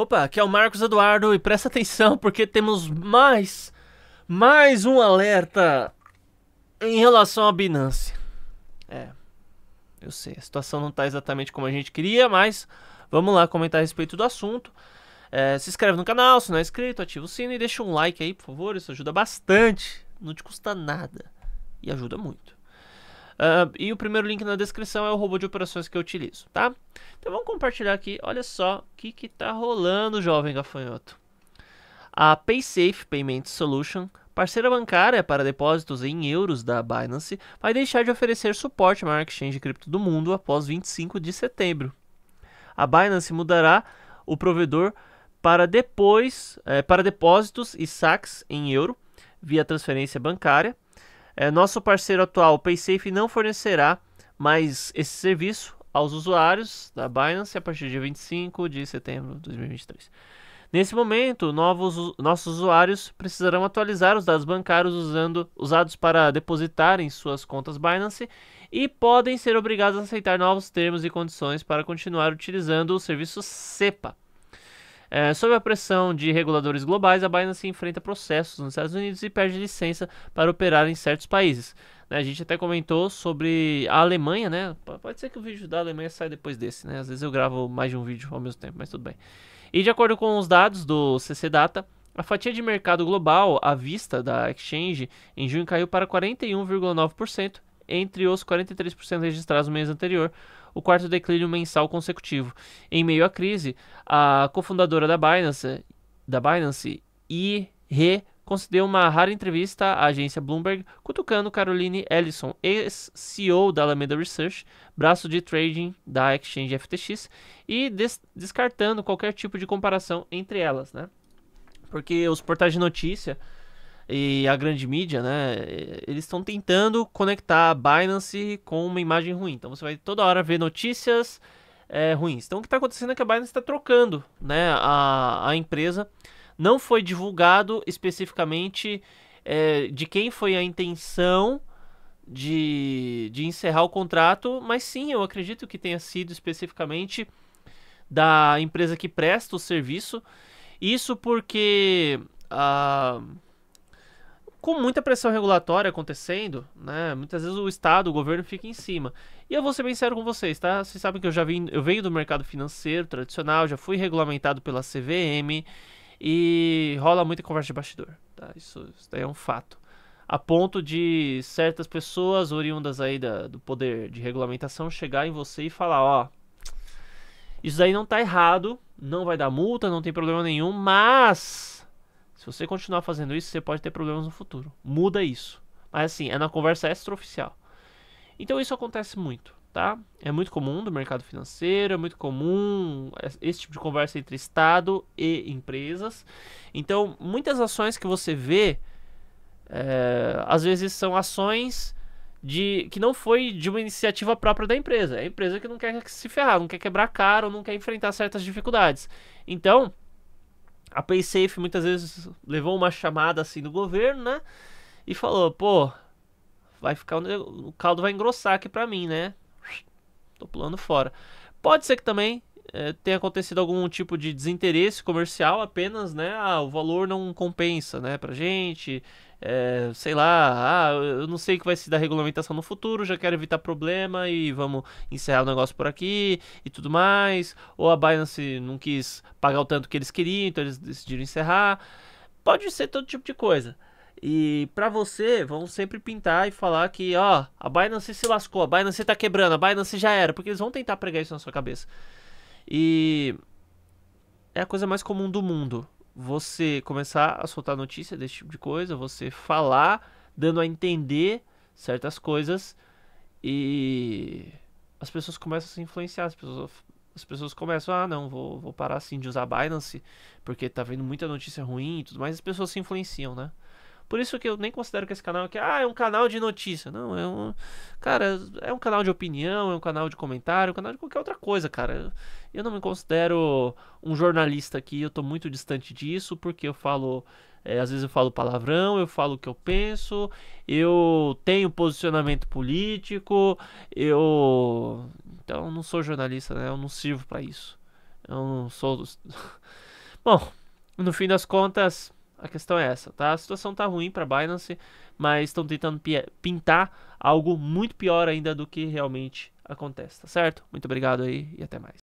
Opa, aqui é o Marcos Eduardo e presta atenção porque temos mais, mais um alerta em relação à Binance. É, eu sei, a situação não está exatamente como a gente queria, mas vamos lá comentar a respeito do assunto. É, se inscreve no canal se não é inscrito, ativa o sino e deixa um like aí, por favor, isso ajuda bastante, não te custa nada e ajuda muito. Uh, e o primeiro link na descrição é o robô de operações que eu utilizo, tá? Então vamos compartilhar aqui, olha só o que, que tá rolando, jovem gafanhoto. A PaySafe Payment Solution, parceira bancária para depósitos em euros da Binance, vai deixar de oferecer suporte à maior exchange de cripto do mundo após 25 de setembro. A Binance mudará o provedor para depois é, para depósitos e saques em euro via transferência bancária é, nosso parceiro atual, PaySafe, não fornecerá mais esse serviço aos usuários da Binance a partir de 25 de setembro de 2023. Nesse momento, novos, nossos usuários precisarão atualizar os dados bancários usando, usados para depositar em suas contas Binance e podem ser obrigados a aceitar novos termos e condições para continuar utilizando o serviço SEPA. É, sob a pressão de reguladores globais, a Binance enfrenta processos nos Estados Unidos e perde licença para operar em certos países. Né, a gente até comentou sobre a Alemanha, né? Pode ser que o vídeo da Alemanha saia depois desse, né? Às vezes eu gravo mais de um vídeo ao mesmo tempo, mas tudo bem. E de acordo com os dados do CC Data, a fatia de mercado global à vista da exchange em junho caiu para 41,9% entre os 43% registrados no mês anterior, o quarto declínio mensal consecutivo. Em meio à crise, a cofundadora da Binance, da Binance e Re concedeu uma rara entrevista à agência Bloomberg, cutucando Caroline Ellison, ex-CEO da Alameda Research, braço de trading da exchange FTX, e des descartando qualquer tipo de comparação entre elas, né? Porque os portais de notícia e a grande mídia, né? Eles estão tentando conectar a Binance com uma imagem ruim. Então você vai toda hora ver notícias é, ruins. Então o que está acontecendo é que a Binance está trocando, né? A, a empresa não foi divulgado especificamente é, de quem foi a intenção de, de encerrar o contrato, mas sim, eu acredito que tenha sido especificamente da empresa que presta o serviço. Isso porque a uh, com muita pressão regulatória acontecendo, né? Muitas vezes o Estado, o governo fica em cima. E eu vou ser bem sério com vocês, tá? Vocês sabem que eu já vim, eu venho do mercado financeiro tradicional, já fui regulamentado pela CVM e rola muita conversa de bastidor, tá? Isso, isso daí é um fato. A ponto de certas pessoas oriundas aí da, do poder de regulamentação chegar em você e falar, ó, isso daí não tá errado, não vai dar multa, não tem problema nenhum, mas se você continuar fazendo isso, você pode ter problemas no futuro. Muda isso. Mas assim, é na conversa extraoficial. Então isso acontece muito, tá? É muito comum do mercado financeiro, é muito comum esse tipo de conversa entre Estado e empresas. Então, muitas ações que você vê, é, às vezes são ações de que não foi de uma iniciativa própria da empresa. É a empresa que não quer se ferrar, não quer quebrar caro, não quer enfrentar certas dificuldades. Então, a PaySafe muitas vezes levou uma chamada assim do governo, né? E falou, pô, vai ficar o caldo vai engrossar aqui para mim, né? Tô pulando fora. Pode ser que também é, eh, tenha acontecido algum tipo de desinteresse comercial apenas, né? Ah, o valor não compensa, né, pra gente. É, sei lá, ah, eu não sei o que vai se dar regulamentação no futuro, já quero evitar problema e vamos encerrar o negócio por aqui e tudo mais. Ou a Binance não quis pagar o tanto que eles queriam, então eles decidiram encerrar. Pode ser todo tipo de coisa. E pra você, vão sempre pintar e falar que, ó, a Binance se lascou, a Binance tá quebrando, a Binance já era, porque eles vão tentar pregar isso na sua cabeça. E é a coisa mais comum do mundo. Você começar a soltar notícia desse tipo de coisa, você falar, dando a entender certas coisas e as pessoas começam a se influenciar, as pessoas, as pessoas começam, ah não, vou, vou parar assim de usar Binance, porque tá vendo muita notícia ruim e tudo mais, as pessoas se influenciam, né? Por isso que eu nem considero que esse canal aqui ah, é um canal de notícia. Não, é um. Cara, é um canal de opinião, é um canal de comentário, é um canal de qualquer outra coisa, cara. Eu não me considero um jornalista aqui, eu tô muito distante disso, porque eu falo. É, às vezes eu falo palavrão, eu falo o que eu penso, eu tenho posicionamento político, eu. Então, eu não sou jornalista, né? Eu não sirvo para isso. Eu não sou. Bom, no fim das contas a questão é essa, tá? A situação tá ruim para Binance, mas estão tentando pintar algo muito pior ainda do que realmente acontece, tá certo? Muito obrigado aí e até mais.